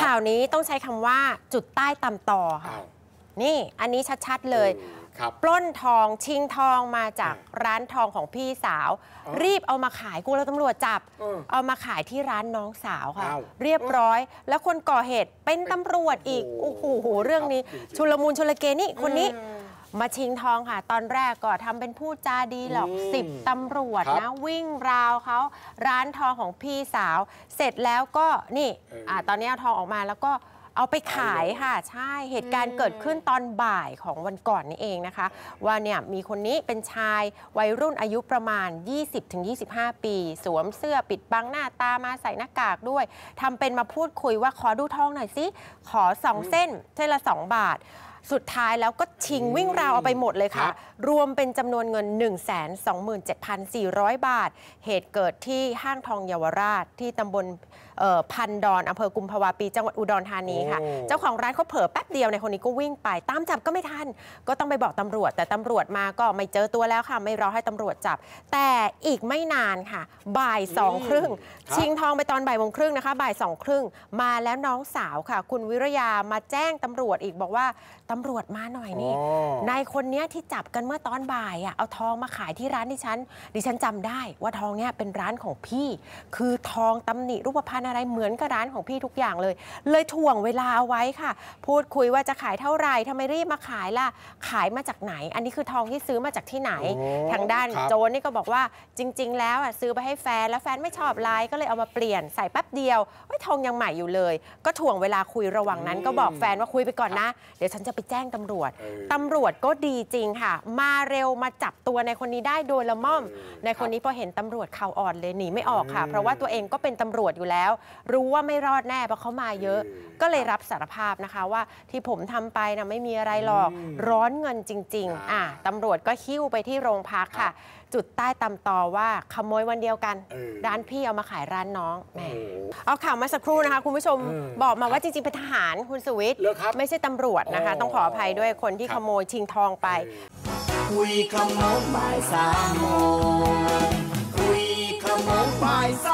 ข่าวนี้ต้องใช้คำว่า จุดใต้ตำต่อค่ะนี่อันนี้ชัดๆเลยปล้นทองชิงทองมาจากร้านทองของพี่สาว รีบเอามาขายกูแล้วตำรวจจับ เอามาขายที่ร้านน้องสาวค่ะ เรียบร้อยแล้วคนก่อเหตุเป็นตำรวจอีก โอ้โหเรื่องนี้ ชุลมูลชุลเกนี่คนนี้มาชิงทองค่ะ ตอนแรกก็ทำเป็นผู้จาดีหรอกสิบตำรวจนะ วิ่งราวเขา ร้านทองของพี่สาวเสร็จแล้วก็นี่อตอนนี้เอาทองออกมาแล้วก็เอาไปขายค่ะ ใช่เหตุการณ์เกิดขึ้นตอนบ่ายของวันก่อนนี่เองนะคะ ว่าเนี่ยมีคนนี้เป็นชายวัยรุ่นอายุประมาณ 20-25 ปี สวมเสื้อปิดบังหน้าตามาใส่หน้ากากด้วยทำเป็นมาพูดคุยว่าขอดูทองหน่อยสิขอสองเส้นเส้นละ2บาทสุดท้ายแล้วก็ชิงวิ่งราวเอาไปหมดเลยค่ะ รวมเป็นจำนวนเงิน 127,400 บาท เหตุเกิดที่ห้างทองเยาวราชที่ตำบลพันดอนอำเภอกุมภาวะปีจังหวัดอุดรธานีค่ะเจ้าของร้านเขาเผลอแป๊บเดียวในคนนี้ก็วิ่งไป ตามจับก็ไม่ทันก็ต้องไปบอกตำรวจ แต่ตำรวจมาก็ไม่เจอตัวแล้วค่ะ ไม่รอให้ตำรวจจับ แต่อีกไม่นานค่ะ บ่ายสองครึ่งชิงทองไปตอนบ่ายโมงครึ่งนะคะ บ่ายสองครึ่งมาแล้วน้องสาวค่ะ คุณวิรยามาแจ้งตำรวจอีกบอกว่าตำรวจมาหน่อยนี่นายคนนี้ที่จับกันเมื่อตอนบ่ายอ่ะเอาทองมาขายที่ร้านดิฉัน ดิฉันจำได้ว่าทองเนี้ยเป็นร้านของพี่ คือทองตำหนิรูปพรรณอะไรเหมือนกับร้านของพี่ทุกอย่างเลย เลยถ่วงเวลาเอาไว้ค่ะ พูดคุยว่าจะขายเท่าไหร่ทำไมรีบมาขายล่ะขายมาจากไหน อันนี้คือทองที่ซื้อมาจากที่ไหน ทางด้าน โจนนี่ก็บอกว่าจริง ๆ แล้วอ่ะซื้อไปให้แฟนแล้วแฟนไม่ชอบลาย ก็เลยเอามาเปลี่ยนใส่แป๊บเดียวไอ้ทองยังใหม่อยู่เลย ก็ถ่วงเวลาคุยระหว่างนั้น ก็บอกแฟนว่าคุยไปก่อนนะเดี๋ยวฉันจะไปแจ้งตำรวจ ตำตำรวจก็ดีจริงค่ะ มาเร็วมาจับตัวในคนนี้ได้โดยละม่อมในคนนี้พอเห็นตำรวจเข่าอ่อนเลยหนีไม่ออกค่ะ เพราะว่าตัวเองก็เป็นตำรวจอยู่แล้วรู้ว่าไม่รอดแน่เพราะเขามาเยอะ ก็เลยรับสารภาพนะคะว่าที่ผมทำไปนะไม่มีอะไรหรอกร้อนเงินจริงๆอ่ะตำรวจก็คิ้วไปที่โรงพักค่ะ จุดใต้ตำตอว่า ขโมยวันเดียวกันร้านพี่เอามาขายร้านน้องแหมเอาข่าวมาสักครู่นะคะ คุณผู้ชมบอกมาว่าจริง ๆ เป็นทหารคุณสวิทย์ ไม่ใช่ตำรวจนะคะต้องขออภัยด้วยคนที่ขโมยชิงทองไปคุยขโมยบ่ายสามโมงคุยขโมยบ่ายสา